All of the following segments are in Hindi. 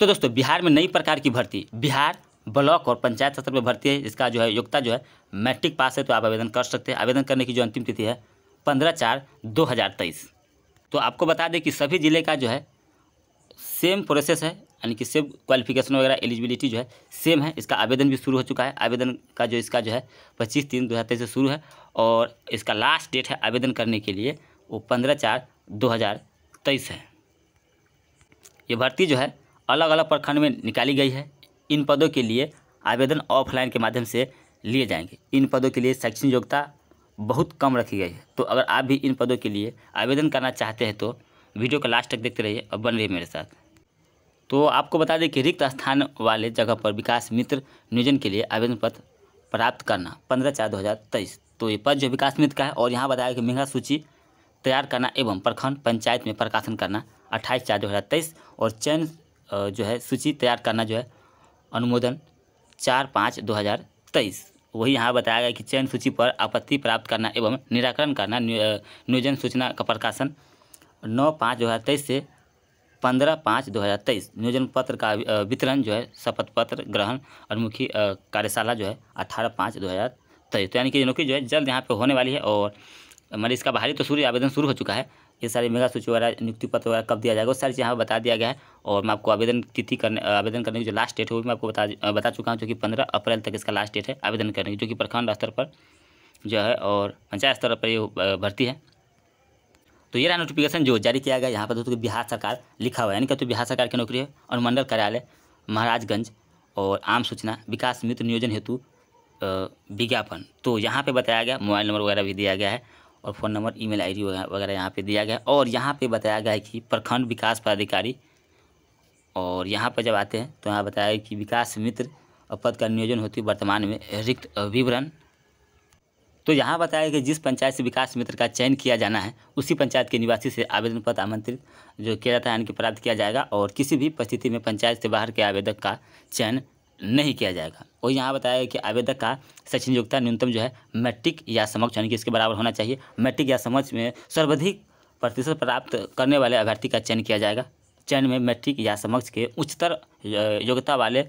तो दोस्तों बिहार में नई प्रकार की भर्ती बिहार ब्लॉक और पंचायत स्तर पर भर्ती है जिसका जो है योग्यता जो है मैट्रिक पास है तो आप आवेदन कर सकते हैं आवेदन करने की जो अंतिम तिथि है पंद्रह चार दो हज़ार तेईस तो आपको बता दें कि सभी ज़िले का जो है सेम प्रोसेस है यानी कि सेम क्वालिफिकेशन वगैरह एलिजिबिलिटी जो है सेम है इसका आवेदन भी शुरू हो चुका है आवेदन का जो इसका जो है पच्चीस तीन दो हज़ार तेईस से शुरू है और इसका लास्ट डेट है आवेदन करने के लिए वो पंद्रह चार दो हज़ार तेईस है ये भर्ती जो है अलग अलग प्रखंड में निकाली गई है इन पदों के लिए आवेदन ऑफलाइन के माध्यम से लिए जाएंगे इन पदों के लिए शैक्षणिक योग्यता बहुत कम रखी गई है तो अगर आप भी इन पदों के लिए आवेदन करना चाहते हैं तो वीडियो का लास्ट तक देखते रहिए और बन रहिए मेरे साथ तो आपको बता दें कि रिक्त स्थान वाले जगह पर विकास मित्र नियोजन के लिए आवेदन पत्र प्राप्त करना पंद्रह चार दो हज़ार तेईस तो ये पद जो विकास मित्र का है और यहाँ बताया कि मेघा सूची तैयार करना एवं प्रखंड पंचायत में प्रकाशन करना अट्ठाईस चार दो हज़ार तेईस और चयन जो है सूची तैयार करना जो है अनुमोदन चार पाँच दो हज़ार तेईस वही यहाँ बताया गया कि चयन सूची पर आपत्ति प्राप्त करना एवं निराकरण करना नियोजन सूचना का प्रकाशन नौ पाँच दो हज़ार तेईस से पंद्रह पाँच दो हज़ार तेईस नियोजन पत्र का वितरण जो है शपथ पत्र ग्रहण और मुख्य कार्यशाला जो है अठारह पाँच दो हज़ार तेईस तो यानी कि नौकरी जो है जल्द यहाँ पर होने वाली है और मतलब इसका बाहरी तो शुरू आवेदन शुरू हो चुका है ये सारे मेगा सूची वगैरह नियुक्ति पत्र वगैरह कब दिया जाएगा वो सारी चीज़ यहाँ बता दिया गया है और मैं आपको आवेदन तिथि करने आवेदन करने की जो लास्ट डेट है वो मैं आपको बता बता चुका हूँ जो कि पंद्रह अप्रैल तक इसका लास्ट डेट है आवेदन करने की जो कि प्रखंड स्तर पर जो है और पंचायत स्तर पर ये भर्ती है तो ये रहा नोटिफिकेशन जो जारी किया गया यहाँ पर दोस्तों बिहार सरकार लिखा हुआ है यानी कि तो बिहार सरकार की नौकरी है अनुमंडल कार्यालय महाराजगंज और आम सूचना विकास मित्र नियोजन हेतु विज्ञापन तो यहाँ पे बताया गया मोबाइल नंबर वगैरह भी दिया गया है और फ़ोन नंबर ईमेल आईडी वगैरह यहाँ पे दिया गया और यहाँ पे बताया गया है कि प्रखंड विकास पदाधिकारी और यहाँ पर जब आते हैं तो यहाँ बताया कि विकास मित्र पद का नियोजन होती वर्तमान में रिक्त विवरण तो यहाँ बताया गया कि जिस पंचायत से विकास मित्र का चयन किया जाना है उसी पंचायत के निवासी से आवेदन पत्र आमंत्रित जो किया जाता है यानी कि प्राप्त किया जाएगा और किसी भी परिस्थिति में पंचायत से बाहर के आवेदक का चयन नहीं किया जाएगा और यहाँ बताया गया कि आवेदक का शैक्षणिक योग्यता न्यूनतम जो है मैट्रिक या समक्ष यानी कि इसके बराबर होना चाहिए मैट्रिक या समक्ष में सर्वाधिक प्रतिशत प्राप्त करने वाले अभ्यर्थी का चयन किया जाएगा चयन में मैट्रिक या समक्ष के उच्चतर योग्यता वाले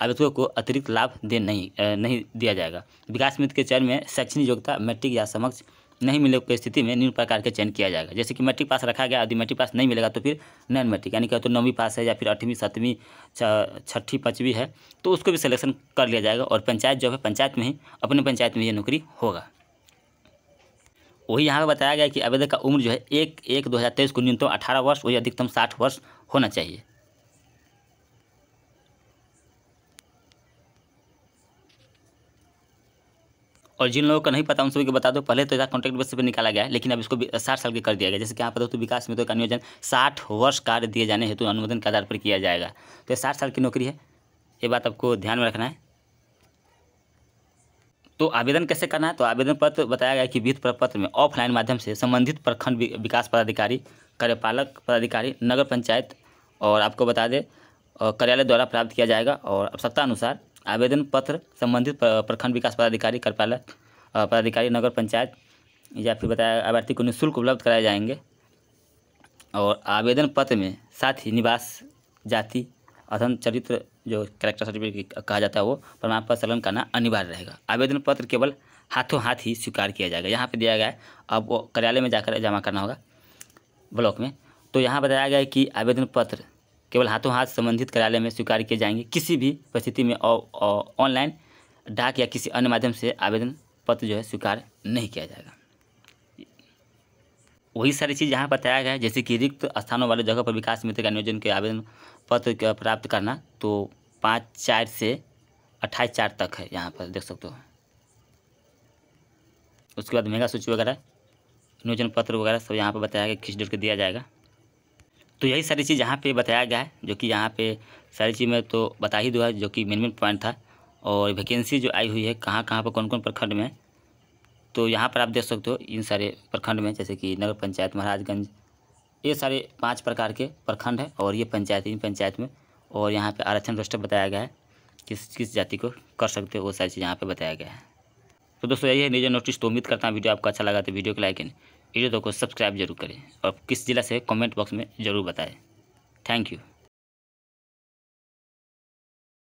आवेदकों को अतिरिक्त लाभ दे नहीं नहीं दिया जाएगा विकास मित्र के चयन में शैक्षणिक योग्यता मैट्रिक या समक्ष नहीं मिले की स्थिति में निम्न प्रकार के चयन किया जाएगा जैसे कि मैट्रिक पास रखा गया यदि मैट्रिक पास नहीं मिलेगा तो फिर नॉन मैट्रिक यानी कि तो नौवीं पास है या फिर आठवीं सातवीं छठी पाँचवीं है तो उसको भी सिलेक्शन कर लिया जाएगा और पंचायत जॉब है पंचायत में ही अपने पंचायत में ये नौकरी होगा वही यहाँ पर बताया गया कि आवेदक का उम्र जो है एक एक दो हज़ार तेईस को न्यूनतम अठारह वर्ष वही अधिकतम साठ वर्ष होना चाहिए और जिन लोगों को नहीं पता उन सभी को बता दो पहले तो यहाँ कॉन्ट्रैक्ट बेस पर निकाला गया लेकिन अब इसको साठ साल के कर दिया गया जैसे कि यहाँ पर तो, तो विकास में तो का नियोजन साठ वर्ष कार्य दिए जाने हेतु तो अनुमोदन के आधार पर किया जाएगा तो साठ साल की नौकरी है ये बात आपको ध्यान में रखना है तो आवेदन कैसे करना है तो आवेदन पत्र बताया गया कि वित्त प्रपत्र में ऑफलाइन माध्यम से संबंधित प्रखंड विकास पदाधिकारी कार्यपालक पदाधिकारी नगर पंचायत और आपको बता दें कार्यालय द्वारा प्राप्त किया जाएगा और सत्ता अनुसार आवेदन पत्र संबंधित प्रखंड विकास पदाधिकारी कार्यपालक पदाधिकारी नगर पंचायत या फिर बताया अभ्यर्थी को निःशुल्क उपलब्ध कराए जाएंगे और आवेदन पत्र में साथ ही निवास जाति अथन चरित्र जो करेक्टर सर्टिफिकेट कहा जाता है वो प्रमाण पत्र संलग्न करना अनिवार्य रहेगा आवेदन पत्र केवल हाथों हाथ ही स्वीकार किया जाएगा यहाँ पे दिया गया है अब वो कार्यालय में जाकर जमा करना होगा ब्लॉक में तो यहाँ बताया गया है कि आवेदन पत्र केवल हाथों हाथ संबंधित कार्यालय में स्वीकार किए जाएंगे किसी भी परिस्थिति में ऑनलाइन डाक या किसी अन्य माध्यम से आवेदन पत्र जो है स्वीकार नहीं किया जाएगा वही सारी चीज़ यहाँ बताया गया है जैसे कि रिक्त स्थानों वाले जगह पर विकास मित्र का नियोजन के आवेदन पत्र प्राप्त करना तो पाँच चार से अट्ठाईस चार तक है यहाँ पर देख सकते हो उसके बाद मेगा सूची वगैरह नियोजन पत्र वगैरह सब यहाँ पर बताया गया किस डेट को दिया जाएगा तो यही सारी चीज़ यहाँ पे बताया गया है जो कि यहाँ पे सारी चीज़ में तो बता ही दूँ जो कि मेन मेन पॉइंट था और वैकेंसी जो आई हुई है कहाँ कहाँ पर कौन कौन प्रखंड में तो यहाँ पर आप देख सकते हो इन सारे प्रखंड में जैसे कि नगर पंचायत महाराजगंज ये सारे पाँच प्रकार के प्रखंड हैं और ये पंचायत इन पंचायत में और यहाँ पर आरक्षण रोस्टर बताया गया है किस किस जाति को कर सकते हो वो सारी चीज़ यहाँ पर बताया गया है तो दोस्तों यही है नीचे नोटिस तो उम्मीद करता हूँ वीडियो आपको अच्छा लगा तो वीडियो को लाइक वीडियो को सब्सक्राइब जरूर करें और किस ज़िला से कमेंट बॉक्स में ज़रूर बताएं थैंक यू